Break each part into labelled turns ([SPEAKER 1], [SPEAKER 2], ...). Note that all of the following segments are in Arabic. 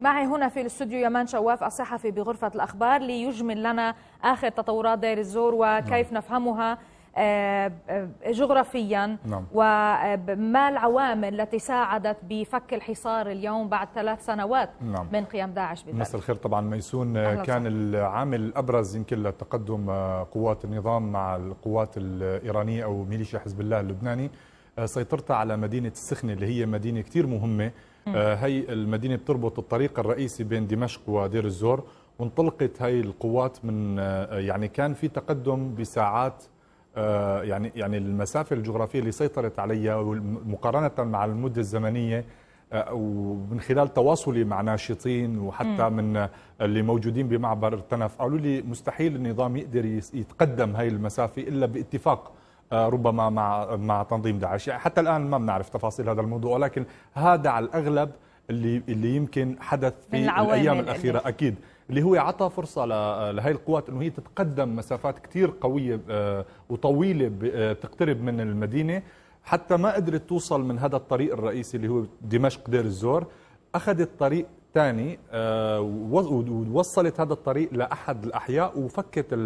[SPEAKER 1] معي هنا في الاستوديو يمان شواف الصحفي بغرفة الأخبار ليجمل لنا آخر تطورات دير الزور وكيف نعم. نفهمها آه، آه، جغرافيا نعم. وما آه، العوامل التي ساعدت بفك الحصار اليوم بعد ثلاث سنوات نعم. من قيام داعش بذلك مساء
[SPEAKER 2] الخير طبعا ميسون كان صحيح. العامل الأبرز يمكن لتقدم قوات النظام مع القوات الإيرانية أو ميليشيا حزب الله اللبناني آه، سيطرتها على مدينة السخنة اللي هي مدينة كتير مهمة آه، هي المدينة بتربط الطريق الرئيسي بين دمشق ودير الزور وانطلقت هاي القوات من آه، يعني كان في تقدم بساعات يعني يعني المسافة الجغرافية اللي سيطرت عليها مقارنة مع المدة الزمنية ومن خلال تواصلي مع ناشطين وحتى من اللي موجودين بمعبر التنف قالوا لي مستحيل النظام يقدر يتقدم هاي المسافة إلا باتفاق آه، ربما مع مع تنظيم داعش يعني حتى الان ما بنعرف تفاصيل هذا الموضوع ولكن هذا على الاغلب اللي اللي يمكن حدث في الايام الاخيره اللي. اكيد اللي هو عطى فرصه لهي القوات انه هي تتقدم مسافات كثير قويه آه، وطويله آه، تقترب من المدينه حتى ما قدرت توصل من هذا الطريق الرئيسي اللي هو دمشق دير الزور اخذت طريق ثاني آه، ووصلت هذا الطريق لاحد الاحياء وفكت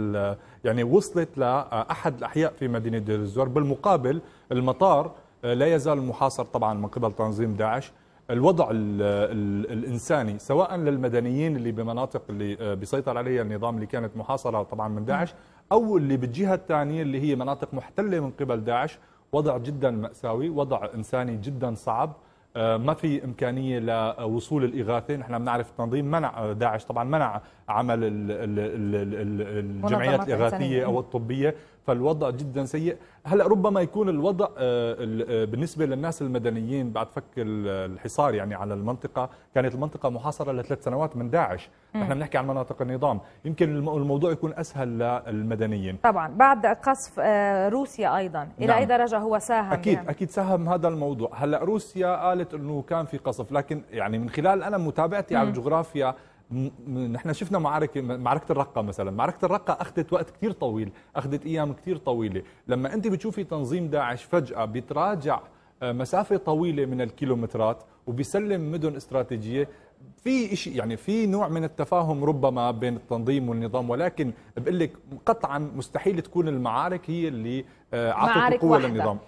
[SPEAKER 2] يعني وصلت لاحد الاحياء في مدينه دير الزور بالمقابل المطار آه، لا يزال محاصر طبعا من قبل تنظيم داعش الوضع الـ الـ الانساني سواء للمدنيين اللي بمناطق اللي آه، بيسيطر عليها النظام اللي كانت محاصره طبعا من داعش او اللي بالجهه الثانيه اللي هي مناطق محتله من قبل داعش وضع جدا ماساوي وضع انساني جدا صعب آه، ما في امكانيه لوصول الاغاثه نحن بنعرف التنظيم منع آه، داعش طبعا منع عمل الجمعيات الاغاثيه او الطبيه فالوضع جدا سيء هلا ربما يكون الوضع آه، آه، بالنسبه للناس المدنيين بعد فك الحصار يعني على المنطقه كانت المنطقه محاصره لثلاث سنوات من داعش نحن بنحكي عن مناطق النظام يمكن الموضوع يكون اسهل للمدنيين
[SPEAKER 1] طبعا بعد قصف آه، روسيا ايضا الى نعم. اي درجه هو ساهم اكيد يعني؟
[SPEAKER 2] اكيد ساهم هذا الموضوع هلا روسيا قالت انه كان في قصف لكن يعني من خلال انا متابعتي على الجغرافيا نحن شفنا معركة معركة الرقة مثلا معركة الرقة أخذت وقت كتير طويل أخذت أيام كتير طويلة لما أنت بتشوفي تنظيم داعش فجأة بيتراجع آه، مسافة طويلة من الكيلومترات وبيسلم مدن استراتيجية في شيء يعني في نوع من التفاهم ربما بين التنظيم والنظام ولكن بقول لك قطعا مستحيل تكون المعارك هي اللي آه، عطت القوه للنظام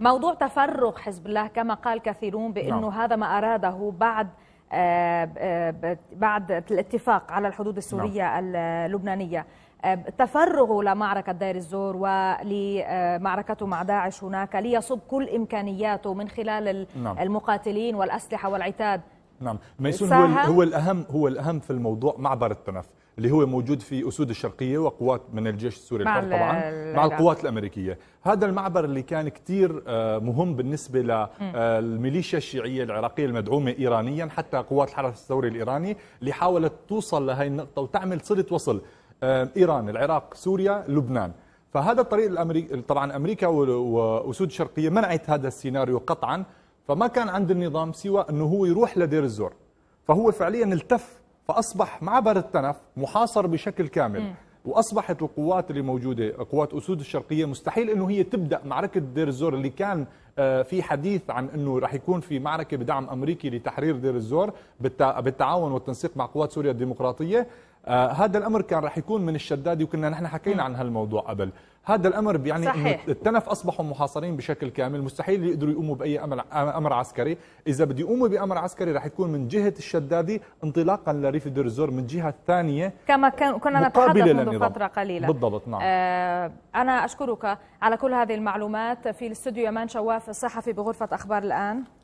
[SPEAKER 1] موضوع تفرغ حزب الله كما قال كثيرون بانه نعم. هذا ما اراده بعد آه، آه، بعد الاتفاق على الحدود نعم. السورية اللبنانية آه، تفرغه لمعركة دير الزور ولمعركته مع داعش هناك ليصب كل إمكانياته من خلال نعم. المقاتلين والأسلحة والعتاد
[SPEAKER 2] نعم ميسون هو, هو الأهم هو الأهم في الموضوع معبر التنف اللي هو موجود في أسود الشرقية وقوات من الجيش السوري الحر طبعا مع القوات الأمريكية هذا المعبر اللي كان كثير آه، مهم بالنسبة للميليشيا آه، الشيعية العراقية المدعومة إيرانيا حتى قوات الحرس الثوري الإيراني اللي حاولت توصل لهي النقطة وتعمل صلة وصل آه، إيران العراق سوريا لبنان فهذا الطريق الامريكي طبعا امريكا واسود الشرقيه منعت هذا السيناريو قطعا فما كان عند النظام سوى انه هو يروح لدير الزور فهو فعليا التف فأصبح معبر التنف محاصر بشكل كامل مم. واصبحت القوات اللي موجوده قوات اسود الشرقيه مستحيل انه هي تبدا معركه دير الزور اللي كان آه، في حديث عن انه راح يكون في معركه بدعم امريكي لتحرير دير الزور بالتعاون والتنسيق مع قوات سوريا الديمقراطيه آه هذا الامر كان رح يكون من الشداد وكنا نحن حكينا عن هالموضوع قبل هذا الامر يعني صحيح. التنف اصبحوا محاصرين بشكل كامل مستحيل يقدروا يقوموا باي امر امر عسكري اذا بده يقوموا بامر عسكري رح يكون من جهه الشدادي انطلاقا لريف دير الزور من جهه ثانيه
[SPEAKER 1] كما كنا نتحدث منذ فتره قليله بالضبط نعم آه انا اشكرك على كل هذه المعلومات في الاستوديو يمان شواف الصحفي بغرفه اخبار الان